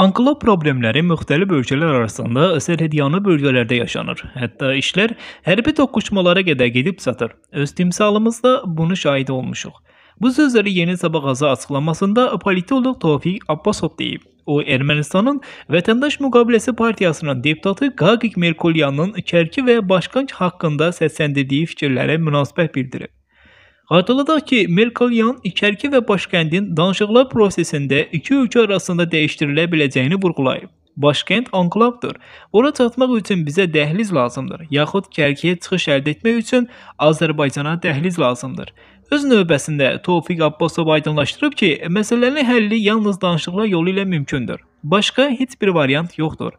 Anklov problemləri müxtəlif ölkələr arasında sərhədyanı bölgələrdə yaşanır. Hətta işlər hərbi toqquşmalara qədər gedib çatır. Öz timsalımızda bunu şahid olmuşuq. Bu sözləri Yeni Sabah Qaza açıqlamasında politoloq Tofiq Abbasov deyib. O Ermənistanın Vətəndaş Müqaviləsi Partiyasının deputatı Qaqiq Merkulyanın Kərki və Başqanç haqqında səsləndirdiyi fikirlərə münasibət bildirib. Xatırladaq ki, Merkelyan, İkərki və Başkəndin danışıqlar prosesində iki ölkə arasında dəyişdirilə biləcəyini vurğulayıb. Başkənd anklavdır. Ora çatmaq üçün bizə dəhliz lazımdır, yaxud Kərkiyə çıxış əldə etmək üçün Azərbaycana dəhliz lazımdır. Öz növbəsində Tofiq Abbasov aydınlaşdırıb ki, məsələnin həlli yalnız danışıqlar yolu ilə mümkündür. Başqa heç bir variant yoxdur.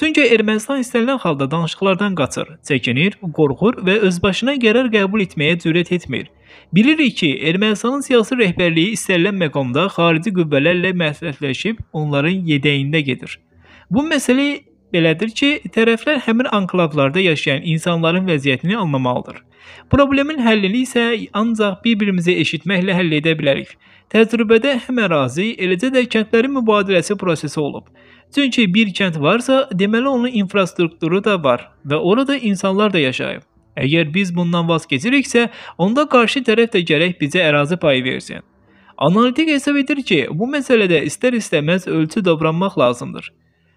Çünki Ermənistan istənilən halda danışıqlardan qaçır, çəkinir, qorxur və özbaşına qərar qəbul etməyə cürət etmir. Bilirik ki, Ermənistanın siyasi rəhbərliyi istənilən məqamda xarici qüvvələrlə məsləhətləşib onların yedəyində gedir. Bu məsələ Belədir ki, tərəflər həmin anklavlarda yaşayan insanların vəziyyətini anlamalıdır. Problemin həllini isə ancaq bir-birimizi eşitməklə həll edə bilərik. Təcrübədə həm ərazi, eləcə də kəndlərin mübadiləsi prosesi olub. Çünki bir kənd varsa, deməli onun infrastrukturu da var və orada insanlar da yaşayıb. Əgər biz bundan vaz keçiriksə, onda qarşı tərəf də gərək bizə ərazi payı versin. Analitik hesab edir ki, bu məsələdə istər-istəməz ölçü davranmaq lazımdır.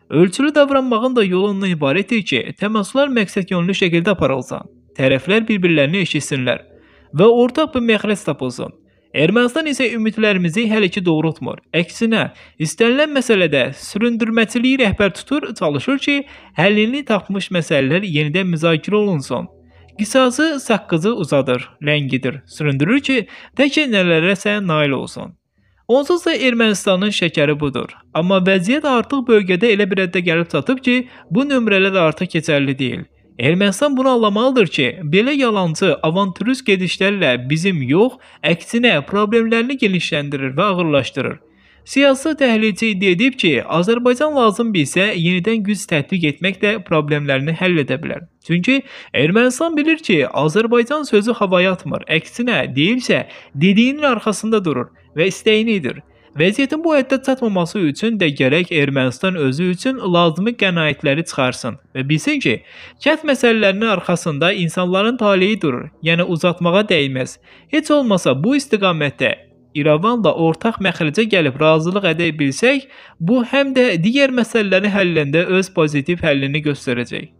Ölçülü davranmağın da yolu ondan ibarətdir ki, təmaslar məqsədyönlü şəkildə aparılsın, tərəflər bir-birlərini eşitsinlər və ortaq bir məxrəc tapılsın. Ermənistan isə ümidlərimizi hələ ki doğrultmur. Əksinə, istənilən məsələdə süründürməçiliyi rəhbər tutur, çalışır ki, həllini tapmış məsələlər yenidən müzakirə olunsun. Qisası saqqızı uzadır, ləngidir, süründürür ki, tək nələrəsə nail olsun. Onsuz da Ermənistanın şəkəri budur. Amma vəziyyət artıq bölgədə elə bir həddə gəlib çatıb ki, bu nömrələr artıq keçərli deyil. Ermənistan bunu anlamalıdır ki, belə yalancı, avanturist gedişlərlə bizim yox, əksinə problemlərini genişləndirir və ağırlaşdırır. Siyasi təhlilçi iddia edib ki, Azərbaycan lazım bilsə yenidən güc tətbiq etməklə problemlərini həll edə bilər. Çünki Ermənistan bilir ki, Azərbaycan sözü havaya atmır, əksinə deyilsə, dediyinin arxasında durur və istəyini edir. Vəziyyətin bu həddə çatmaması üçün də gərək Ermənistan özü üçün lazımi qənaətləri çıxarsın və bilsin ki, kənd məsələlərinin arxasında insanların taleyi durur, yəni uzatmağa dəyməz. Heç olmasa bu istiqamətdə İrəvanla ortaq məxrəcə gəlib razılıq edə bilsək, bu həm də digər məsələləri həllində öz pozitiv həllini göstərəcək.